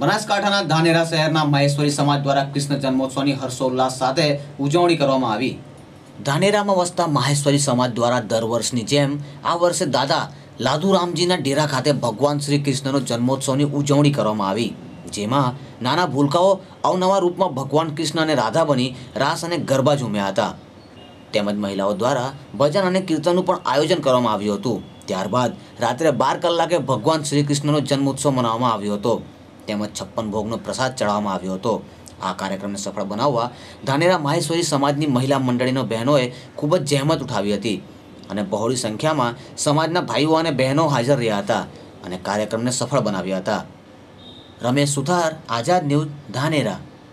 બનાસકાંઠાના ધાનેરા શહેરના મહેશ્વરી સમાજ દ્વારા કૃષ્ણ જન્મોત્સવની હર્ષોલ્લાસ સાથે ઉજવણી કરવામાં આવી ધાનેરામાં વસતા મહેશ્વરી સમાજ દ્વારા દર વર્ષની જેમ આ વર્ષે દાદા લાદુરામજીના ડેરા ખાતે ભગવાન શ્રી કૃષ્ણનો જન્મોત્સવની ઉજવણી કરવામાં આવી જેમાં નાના ભૂલકાઓ અવનવા રૂપમાં ભગવાન કૃષ્ણ અને રાધા બની રાસ અને ગરબા ઝૂમ્યા હતા તેમજ મહિલાઓ દ્વારા ભજન અને કીર્તનનું પણ આયોજન કરવામાં આવ્યું હતું ત્યારબાદ રાત્રે બાર કલાકે ભગવાન શ્રી કૃષ્ણનો જન્મોત્સવ મનાવવામાં આવ્યો હતો તેમજ છપ્પન ભોગનો પ્રસાદ ચઢાવવામાં આવ્યો હતો આ કાર્યક્રમને સફળ બનાવવા ધાનેરા માહેશ્વરી સમાજની મહિલા મંડળીનો બહેનોએ ખૂબ જ જહેમત ઉઠાવી હતી અને બહોળી સંખ્યામાં સમાજના ભાઈઓ અને બહેનો હાજર રહ્યા હતા અને કાર્યક્રમને સફળ બનાવ્યા હતા રમેશ સુથાર આઝાદ ન્યૂઝ ધાનેરા